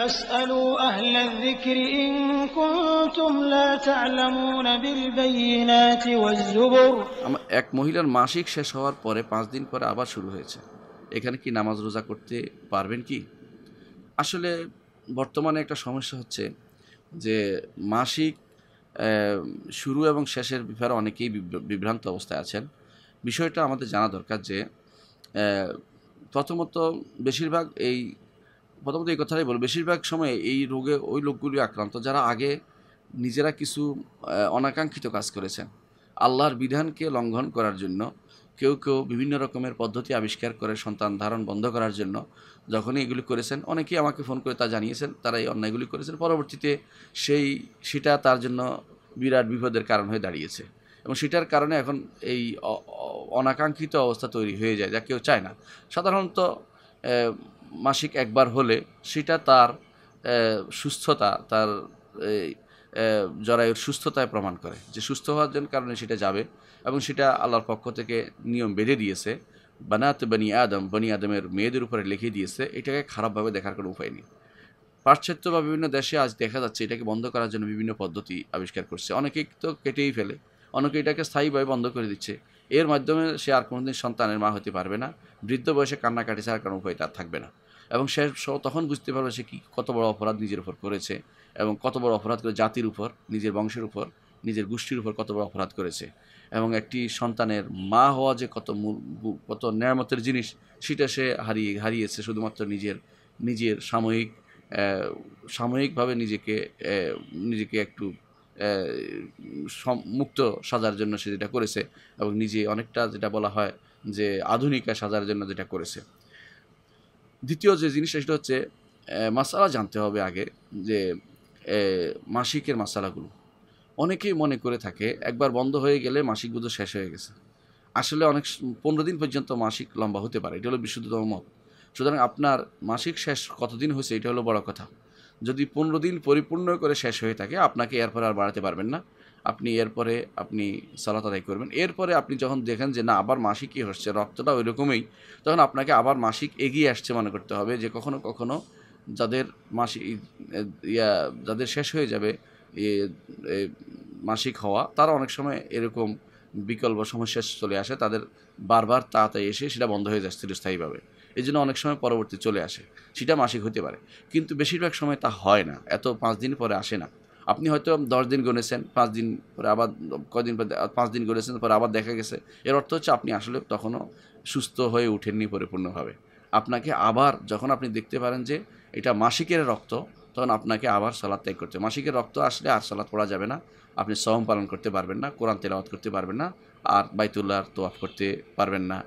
এক মহিলার মাসিক শেষ হওয়ার পরে পাঁচ দিন পরে আবার শুরু হয়েছে এখানে কি নামাজ রোজা করতে পারবেন কি আসলে বর্তমানে একটা সমস্যা হচ্ছে যে মাসিক শুরু এবং শেষের ব্যাপারে অনেকেই বিভ্রান্ত অবস্থায় আছেন বিষয়টা আমাদের জানা দরকার যে প্রথমত বেশিরভাগ এই প্রথমত এই কথাটাই বলবো বেশিরভাগ সময় এই রোগে ওই লোকগুলি আক্রান্ত যারা আগে নিজেরা কিছু অনাকাঙ্ক্ষিত কাজ করেছেন আল্লাহর বিধানকে লঙ্ঘন করার জন্য কেউ কেউ বিভিন্ন রকমের পদ্ধতি আবিষ্কার করে সন্তান ধারণ বন্ধ করার জন্য যখনই এগুলি করেছেন অনেকেই আমাকে ফোন করে তা জানিয়েছেন তারা এই অন্যায়গুলি করেছেন পরবর্তীতে সেই সেটা তার জন্য বিরাট বিপদের কারণ হয়ে দাঁড়িয়েছে এবং সেটার কারণে এখন এই অনাকাঙ্ক্ষিত অবস্থা তৈরি হয়ে যায় যা কেউ চায় না সাধারণত মাসিক একবার হলে সেটা তার সুস্থতা তার জরায়ুর সুস্থতায় প্রমাণ করে যে সুস্থ হওয়ার জন্য কারণে সেটা যাবে এবং সেটা আল্লাহর পক্ষ থেকে নিয়ম বেঁধে দিয়েছে বানাত বনি আদম বনি আদমের মেয়েদের উপরে লিখে দিয়েছে এটাকে খারাপভাবে দেখার কোনো উপায় নেই পাশ্চাত্য বা বিভিন্ন দেশে আজ দেখা যাচ্ছে এটাকে বন্ধ করার জন্য বিভিন্ন পদ্ধতি আবিষ্কার করছে অনেকেই তো কেটেই ফেলে অনেকে এটাকে স্থায়ীভাবে বন্ধ করে দিচ্ছে এর মাধ্যমে সে আর কোনোদিন সন্তানের মা হতে পারবে না বৃদ্ধ বয়সে কান্নাকাটি ছাড়া কারণ উপায় তার থাকবে না এবং সে তখন বুঝতে পারবে সে কী কত বড় অপরাধ নিজের উপর করেছে এবং কত বড় অপরাধ করে জাতির উপর নিজের বংশের উপর নিজের গোষ্ঠীর উপর কত বড় অপরাধ করেছে এবং একটি সন্তানের মা হওয়া যে কত কত ন্যায়ামতের জিনিস সেটা সে হারিয়ে হারিয়েছে শুধুমাত্র নিজের নিজের সাময়িক সাময়িকভাবে নিজেকে নিজেকে একটু মুক্ত সাজার জন্য সে যেটা করেছে এবং নিজে অনেকটা যেটা বলা হয় যে আধুনিকা সাজার জন্য যেটা করেছে দ্বিতীয় যে জিনিসটা সেটা হচ্ছে মশালা জানতে হবে আগে যে মাসিকের মশালাগুলো অনেকেই মনে করে থাকে একবার বন্ধ হয়ে গেলে মাসিক বুধ শেষ হয়ে গেছে আসলে অনেক পনেরো দিন পর্যন্ত মাসিক লম্বা হতে পারে এটা হলো বিশুদ্ধতম মত সুতরাং আপনার মাসিক শেষ কতদিন হয়েছে এটা হলো বড় কথা যদি পনেরো দিন পরিপূর্ণ করে শেষ হয়ে থাকে আপনাকে এরপরে আর বাড়াতে পারবেন না আপনি এরপরে আপনি সালাত আদায় করবেন এরপরে আপনি যখন দেখেন যে না আবার মাসিকই হচ্ছে রক্তটা ওই রকমই তখন আপনাকে আবার মাসিক এগিয়ে আসছে মনে করতে হবে যে কখনো কখনো যাদের মাসিক ইয়া যাদের শেষ হয়ে যাবে মাসিক হওয়া তারা অনেক সময় এরকম বিকল্প সমস্যা চলে আসে তাদের বারবার তাড়াতাড়ি এসে সেটা বন্ধ হয়ে যায় স্থিরস্থায়ীভাবে এই জন্য অনেক সময় পরবর্তী চলে আসে সেটা মাসিক হতে পারে কিন্তু বেশিরভাগ সময় তা হয় না এত পাঁচ দিন পরে আসে না আপনি হয়তো দশ দিন গণেছেন পাঁচ দিন পরে আবার কদিন পরে পাঁচ দিন গণেছেন পরে আবার দেখা গেছে এর অর্থ হচ্ছে আপনি আসলে তখনও সুস্থ হয়ে উঠেননি পরিপূর্ণভাবে আপনাকে আবার যখন আপনি দেখতে পারেন যে এটা মাসিকের রক্ত তখন আপনাকে আবার সালাদ ত্যাগ করতে মাসিকের রক্ত আসলে আর সালাদ পড়া যাবে না আপনি সহম পালন করতে পারবেন না কোরআন তেলাওয়াত করতে পারবেন না আর বাইতুল্লাহ তোয়াফ করতে পারবেন না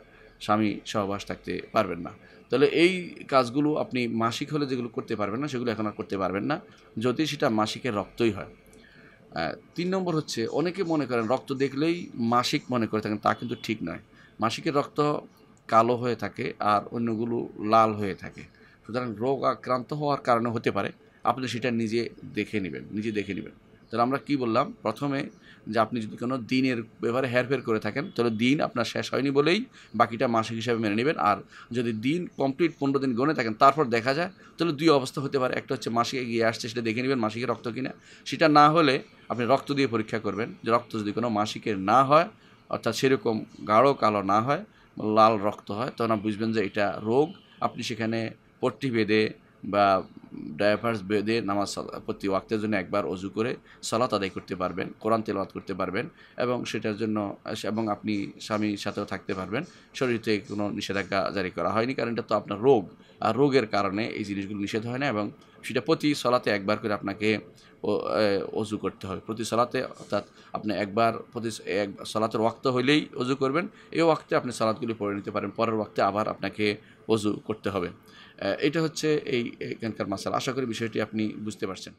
স্বামী সহবাস থাকতে পারবেন না তাহলে এই কাজগুলো আপনি মাসিক হলে যেগুলো করতে পারবেন না সেগুলো এখন আর করতে পারবেন না যদি সেটা মাসিকের রক্তই হয় তিন নম্বর হচ্ছে অনেকে মনে করেন রক্ত দেখলেই মাসিক মনে করে থাকেন তা কিন্তু ঠিক নয় মাসিকের রক্ত কালো হয়ে থাকে আর অন্যগুলো লাল হয়ে থাকে সুতরাং রোগ আক্রান্ত হওয়ার কারণে হতে পারে আপনি সেটা নিজে দেখে নেবেন নিজে দেখে নেবেন তাহলে আমরা কি বললাম প্রথমে যে আপনি যদি কোনো দিনের ব্যাপারে হেরফের করে থাকেন তাহলে দিন আপনার শেষ হয়নি বলেই বাকিটা মাসিক হিসাবে মেনে নেবেন আর যদি দিন কমপ্লিট পনেরো দিন গণে থাকেন তারপর দেখা যায় তাহলে দুই অবস্থা হতে পারে একটা হচ্ছে মাসিকে গিয়ে আসছে সেটা দেখে নেবেন মাসিকে রক্ত কিনা সেটা না হলে আপনি রক্ত দিয়ে পরীক্ষা করবেন যে রক্ত যদি কোনো মাসিকের না হয় অর্থাৎ সেরকম গাঢ় কালো না হয় লাল রক্ত হয় তখন বুঝবেন যে এটা রোগ আপনি সেখানে পট্টি বেঁধে বা ডায়াফার্স বেঁধে নামাজ প্রতি ওয়াক্তের জন্য একবার অজু করে সলাত আদায় করতে পারবেন কোরআন তেলাওয়াত করতে পারবেন এবং সেটার জন্য এবং আপনি স্বামীর সাথেও থাকতে পারবেন শরীরতে কোনো নিষেধাজ্ঞা জারি করা হয়নি কারণ এটা তো আপনার রোগ আর রোগের কারণে এই জিনিসগুলো নিষেধ হয় না এবং সেটা প্রতি সলাতে একবার করে আপনাকে অজু করতে হবে প্রতি সলাতে অর্থাৎ আপনি একবার প্রতি এক সলাতের ওয়াক্ত হইলেই অজু করবেন এই ওয়াক্তে আপনি সলাদগুলি পড়ে নিতে পারেন পরের ওয়াক্তে আবার আপনাকে অজু করতে হবে এটা হচ্ছে এই এখানকার মাসাল আশা করি বিষয়টি আপনি বুঝতে পারছেন